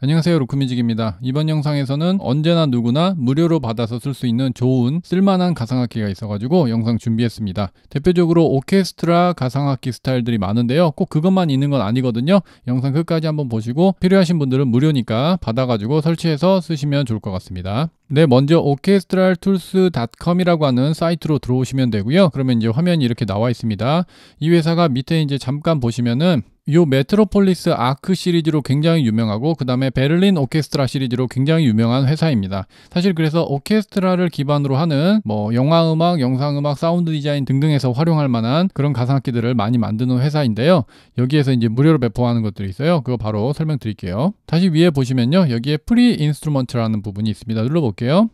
안녕하세요 루크뮤직입니다 이번 영상에서는 언제나 누구나 무료로 받아서 쓸 수 있는 좋은 쓸만한 가상악기가 있어가지고 영상 준비했습니다. 대표적으로 오케스트라 가상악기 스타일들이 많은데요. 꼭 그것만 있는 건 아니거든요. 영상 끝까지 한번 보시고 필요하신 분들은 무료니까 받아가지고 설치해서 쓰시면 좋을 것 같습니다. 네, 먼저 orchestraltools.com이라고 하는 사이트로 들어오시면 되고요. 그러면 이제 화면이 이렇게 나와 있습니다. 이 회사가 밑에 이제 잠깐 보시면은 요 메트로폴리스 아크 시리즈로 굉장히 유명하고 그 다음에 베를린 오케스트라 시리즈로 굉장히 유명한 회사입니다. 사실 그래서 오케스트라를 기반으로 하는 뭐 영화 음악, 영상 음악, 사운드 디자인 등등에서 활용할 만한 그런 가상악기들을 많이 만드는 회사인데요. 여기에서 이제 무료로 배포하는 것들이 있어요. 그거 바로 설명드릴게요. 다시 위에 보시면요. 여기에 프리 인스트루먼트라는 부분이 있습니다. 눌러볼게요.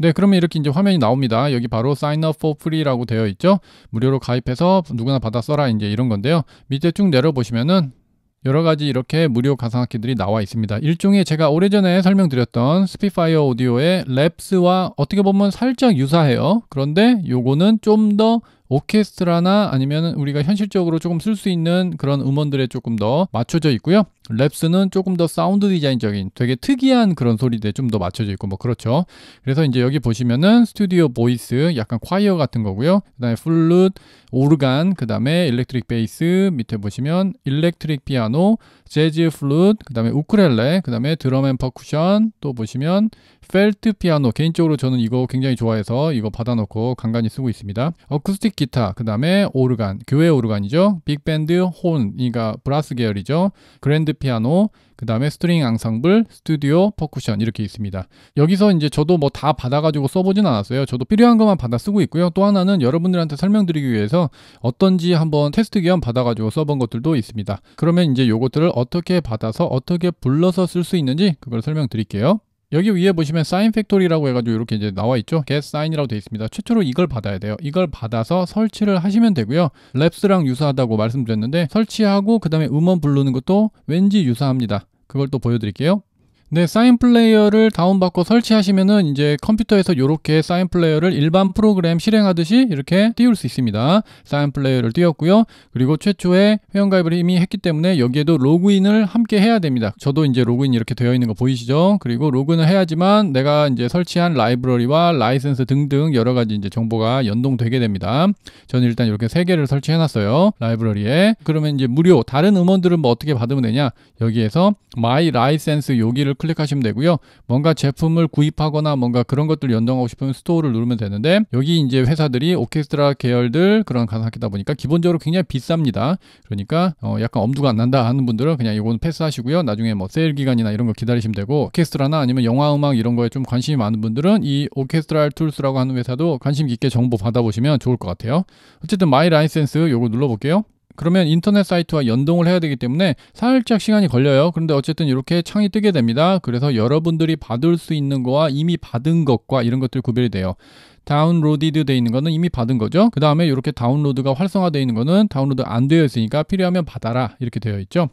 네, 그러면 이렇게 이제 화면이 나옵니다. 여기 바로 sign up for free라고 되어 있죠. 무료로 가입해서 누구나 받아 써라 이제 이런 건데요. 밑에 쭉 내려 보시면은 여러 가지 이렇게 무료 가상악기들이 나와 있습니다. 일종의 제가 오래전에 설명드렸던 스피파이어 오디오의 랩스와 어떻게 보면 살짝 유사해요. 그런데 요거는 좀 더 오케스트라나 아니면 우리가 현실적으로 조금 쓸 수 있는 그런 음원들에 조금 더 맞춰져 있고요. 랩스는 조금 더 사운드 디자인적인 되게 특이한 그런 소리들에 좀 더 맞춰져 있고 뭐 그렇죠. 그래서 이제 여기 보시면은 스튜디오 보이스 약간 콰이어 같은 거고요. 그다음에 플룻, 오르간, 그다음에 일렉트릭 베이스 밑에 보시면 일렉트릭 피아노, 재즈 플룻, 그다음에 우크렐레, 그다음에 드럼 앤 퍼쿠션 또 보시면 펠트 피아노 개인적으로 저는 이거 굉장히 좋아해서 이거 받아놓고 간간히 쓰고 있습니다. 어쿠스틱 기타, 그다음에 오르간, 교회 오르간이죠. 빅밴드 혼, 그러니까 브라스 계열이죠. 그랜드 피아노, 그 다음에 스트링 앙상블, 스튜디오, 퍼쿠션 이렇게 있습니다. 여기서 이제 저도 뭐 다 받아가지고 써보진 않았어요. 저도 필요한 것만 받아 쓰고 있고요. 또 하나는 여러분들한테 설명드리기 위해서 어떤지 한번 테스트 기한 받아가지고 써본 것들도 있습니다. 그러면 이제 요것들을 어떻게 받아서 어떻게 불러서 쓸 수 있는지 그걸 설명드릴게요. 여기 위에 보시면 사인 팩토리라고 해가지고 이렇게 이제 나와 있죠. get sign이라고 되어 있습니다. 최초로 이걸 받아야 돼요. 이걸 받아서 설치를 하시면 되고요. 랩스랑 유사하다고 말씀드렸는데 설치하고 그 다음에 음원 부르는 것도 왠지 유사합니다. 그걸 또 보여드릴게요. 네, 사인 플레이어를 다운받고 설치하시면은 이제 컴퓨터에서 이렇게 사인 플레이어를 일반 프로그램 실행하듯이 이렇게 띄울 수 있습니다. 사인 플레이어를 띄웠고요. 그리고 최초에 회원가입을 이미 했기 때문에 여기에도 로그인을 함께 해야 됩니다. 저도 이제 로그인 이렇게 되어 있는 거 보이시죠? 그리고 로그인을 해야지만 내가 이제 설치한 라이브러리와 라이센스 등등 여러 가지 이제 정보가 연동되게 됩니다. 저는 일단 이렇게 세 개를 설치해 놨어요. 라이브러리에. 그러면 이제 무료 다른 음원들은 뭐 어떻게 받으면 되냐? 여기에서 마이 라이센스 여기를 클릭하시면 되고요. 뭔가 제품을 구입하거나 뭔가 그런 것들 연동하고 싶으면 스토어를 누르면 되는데 여기 이제 회사들이 오케스트라 계열들 그런 가상학기다 보니까 기본적으로 굉장히 비쌉니다. 그러니까 어 약간 엄두가 안 난다 하는 분들은 그냥 이건 패스하시고요. 나중에 뭐 세일 기간이나 이런 거 기다리시면 되고 오케스트라나 아니면 영화 음악 이런 거에 좀 관심이 많은 분들은 이오케스트라 툴스라고 하는 회사도 관심 깊게 정보 받아보시면 좋을 것 같아요. 어쨌든 마이 라이센스 요거 눌러볼게요. 그러면 인터넷 사이트와 연동을 해야 되기 때문에 살짝 시간이 걸려요. 그런데 어쨌든 이렇게 창이 뜨게 됩니다. 그래서 여러분들이 받을 수 있는 거와 이미 받은 것과 이런 것들 구별이 돼요. 다운로디드 돼 있는 거는 이미 받은 거죠. 그 다음에 이렇게 다운로드가 활성화되어 있는 거는 다운로드 안 되어 있으니까 필요하면 받아라 이렇게 되어 있죠.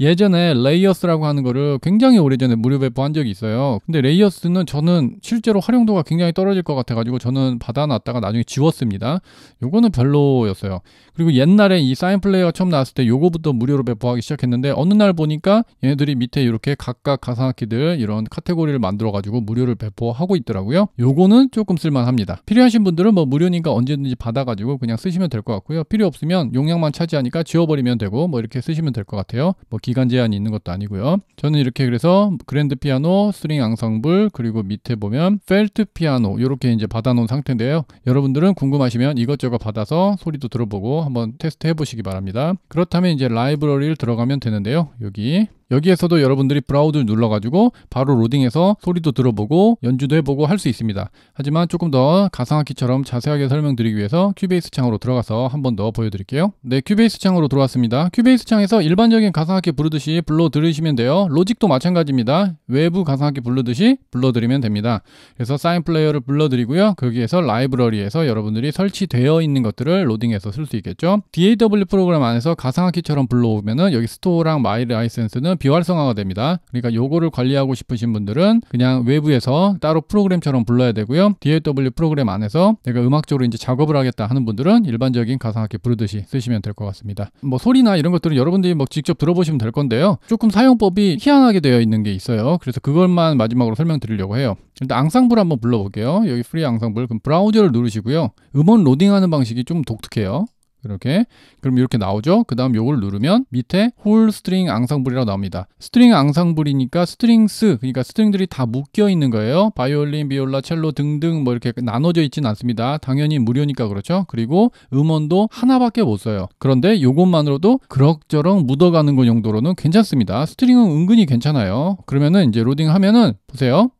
예전에 레이어스라고 하는 거를 굉장히 오래전에 무료 배포한 적이 있어요. 근데 레이어스는 저는 실제로 활용도가 굉장히 떨어질 것 같아가지고 저는 받아놨다가 나중에 지웠습니다. 요거는 별로였어요. 그리고 옛날에 이 사인 플레이어가 처음 나왔을 때 요거부터 무료로 배포하기 시작했는데 어느 날 보니까 얘네들이 밑에 이렇게 각각 가상학기들 이런 카테고리를 만들어가지고 무료를 배포하고 있더라고요. 요거는 조금 쓸만합니다. 있니다 필요하신 분들은 뭐 무료니까 언제든지 받아가지고 그냥 쓰시면 될 것 같고요. 필요 없으면 용량만 차지하니까 지워버리면 되고 뭐 이렇게 쓰시면 될 것 같아요. 뭐 기간 제한이 있는 것도 아니고요. 저는 이렇게 그래서 그랜드 피아노, 스트링 앙상블 그리고 밑에 보면 펠트 피아노 이렇게 이제 받아놓은 상태인데요. 여러분들은 궁금하시면 이것저것 받아서 소리도 들어보고 한번 테스트 해보시기 바랍니다. 그렇다면 이제 라이브러리를 들어가면 되는데요. 여기 여기에서도 여러분들이 브라우드를 눌러가지고 바로 로딩해서 소리도 들어보고 연주도 해보고 할 수 있습니다. 하지만 조금 더 가상악기처럼 자세하게 설명드리기 위해서 큐베이스 창으로 들어가서 한 번 더 보여드릴게요. 네, 큐베이스 창으로 들어왔습니다. 큐베이스 창에서 일반적인 가상악기 부르듯이 불러 들으시면 돼요. 로직도 마찬가지입니다. 외부 가상악기 부르듯이 불러드리면 됩니다. 그래서 사인 플레이어를 불러드리고요. 거기에서 라이브러리에서 여러분들이 설치되어 있는 것들을 로딩해서 쓸 수 있겠죠. DAW 프로그램 안에서 가상악기처럼 불러오면은 여기 스토어랑 마이 라이센스는 비활성화가 됩니다. 그러니까 요거를 관리하고 싶으신 분들은 그냥 외부에서 따로 프로그램처럼 불러야 되고요. DAW 프로그램 안에서 내가 음악적으로 이제 작업을 하겠다 하는 분들은 일반적인 가상악기 부르듯이 쓰시면 될 것 같습니다. 뭐 소리나 이런 것들은 여러분들이 뭐 직접 들어보시면 될 건데요. 조금 사용법이 희한하게 되어 있는 게 있어요. 그래서 그것만 마지막으로 설명드리려고 해요. 일단 앙상블 한번 불러볼게요. 여기 프리 앙상블 그럼 브라우저를 누르시고요. 음원 로딩하는 방식이 좀 독특해요. 이렇게 그럼 이렇게 나오죠 그 다음 요걸 누르면 밑에 홀 스트링 앙상블이라고 나옵니다 스트링 앙상블이니까 스트링스 그러니까 스트링들이 다 묶여 있는 거예요 바이올린 비올라 첼로 등등 뭐 이렇게 나눠져 있진 않습니다 당연히 무료니까 그렇죠 그리고 음원도 하나밖에 못 써요 그런데 요것만으로도 그럭저럭 묻어가는 것 용도로는 괜찮습니다 스트링은 은근히 괜찮아요 그러면은 이제 로딩하면은 보세요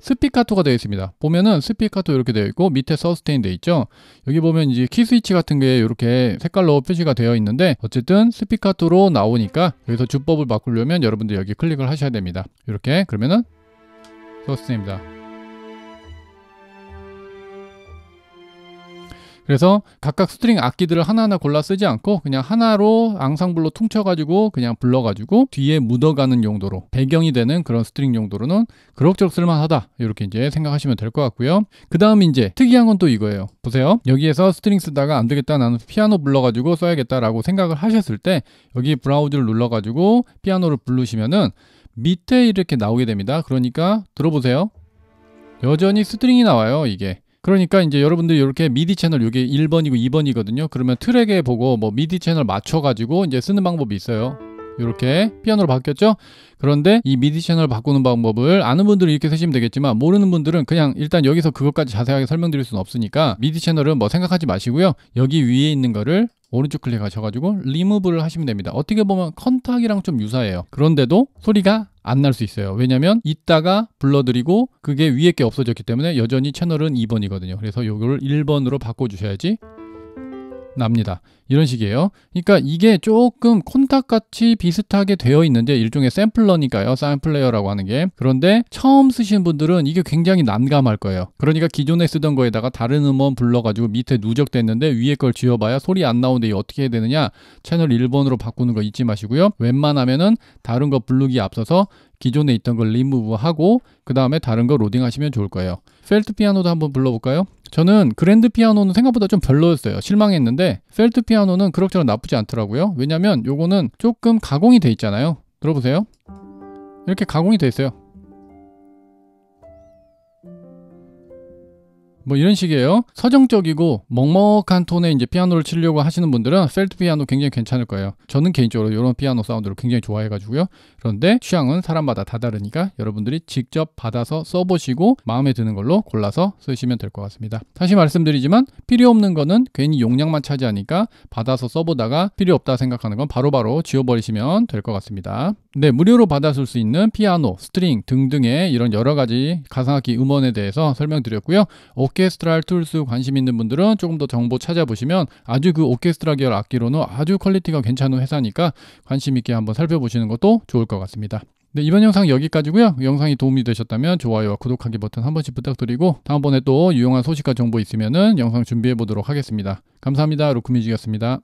스피카토가 되어 있습니다. 보면은 스피카토 이렇게 되어 있고 밑에 서스테인 되어 있죠. 여기 보면 이제 키 스위치 같은 게 이렇게 색깔로 표시가 되어 있는데 어쨌든 스피카토로 나오니까 여기서 주법을 바꾸려면 여러분들 여기 클릭을 하셔야 됩니다. 이렇게 그러면은 서스테인입니다. 그래서 각각 스트링 악기들을 하나하나 골라 쓰지 않고 그냥 하나로 앙상블로 퉁쳐가지고 그냥 불러가지고 뒤에 묻어가는 용도로 배경이 되는 그런 스트링 용도로는 그럭저럭 쓸만하다 이렇게 이제 생각하시면 될 것 같고요. 그 다음 이제 특이한 건 또 이거예요. 보세요. 여기에서 스트링 쓰다가 안 되겠다 나는 피아노 불러가지고 써야겠다라고 생각을 하셨을 때 여기 브라우즈를 눌러가지고 피아노를 부르시면은 밑에 이렇게 나오게 됩니다. 그러니까 들어보세요. 여전히 스트링이 나와요 이게. 그러니까 이제 여러분들이 렇게 미디 채널 이게 1번이고 2번이거든요. 그러면 트랙에 보고 뭐 미디 채널 맞춰 가지고 이제 쓰는 방법이 있어요. 이렇게 피아노로 바뀌었죠? 그런데 이 미디 채널 바꾸는 방법을 아는 분들은 이렇게 쓰시면 되겠지만 모르는 분들은 그냥 일단 여기서 그것까지 자세하게 설명드릴 수는 없으니까 미디 채널은 뭐 생각하지 마시고요. 여기 위에 있는 거를 오른쪽 클릭하셔가지고 리무브를 하시면 됩니다. 어떻게 보면 컨탁이랑 좀 유사해요. 그런데도 소리가 안 날 수 있어요. 왜냐면 이따가 불러드리고 그게 위에 게 없어졌기 때문에 여전히 채널은 2번이거든요. 그래서 이걸 1번으로 바꿔주셔야지 납니다. 이런 식이에요. 그러니까 이게 조금 콘탁같이 비슷하게 되어 있는데 일종의 샘플러니까요. 샘플레어라고 하는 게. 그런데 처음 쓰신 분들은 이게 굉장히 난감할 거예요. 그러니까 기존에 쓰던 거에다가 다른 음원 불러가지고 밑에 누적됐는데 위에 걸 지워봐야 소리 안 나오는데 이 어떻게 해야 되느냐. 채널 1번으로 바꾸는 거 잊지 마시고요. 웬만하면은 다른 거 부르기에 앞서서 기존에 있던 걸 리무브하고 그 다음에 다른 거 로딩하시면 좋을 거예요. 펠트 피아노도 한번 불러볼까요? 저는 그랜드 피아노는 생각보다 좀 별로였어요. 실망했는데 셀트 피아노는 그럭저럭 나쁘지 않더라고요. 왜냐면 요거는 조금 가공이 돼 있잖아요. 들어보세요. 이렇게 가공이 돼 있어요. 뭐 이런 식이에요. 서정적이고 먹먹한 톤의 이제 피아노를 치려고 하시는 분들은 펠트 피아노 굉장히 괜찮을 거예요. 저는 개인적으로 이런 피아노 사운드를 굉장히 좋아해가지고요. 그런데 취향은 사람마다 다 다르니까 여러분들이 직접 받아서 써보시고 마음에 드는 걸로 골라서 쓰시면 될 것 같습니다. 다시 말씀드리지만 필요 없는 거는 괜히 용량만 차지하니까 받아서 써보다가 필요 없다 생각하는 건 바로바로 바로 지워버리시면 될 것 같습니다. 네, 무료로 받아 쓸 수 있는 피아노, 스트링 등등의 이런 여러 가지 가상악기 음원에 대해서 설명드렸고요. 어깨 오케스트랄 툴스 관심 있는 분들은 조금 더 정보 찾아보시면 아주 그 오케스트라 계열 악기로는 아주 퀄리티가 괜찮은 회사니까 관심 있게 한번 살펴보시는 것도 좋을 것 같습니다. 네, 이번 영상 여기까지고요. 영상이 도움이 되셨다면 좋아요와 구독하기 버튼 한 번씩 부탁드리고 다음번에 또 유용한 소식과 정보 있으면 영상 준비해 보도록 하겠습니다. 감사합니다. 루크뮤직이었습니다.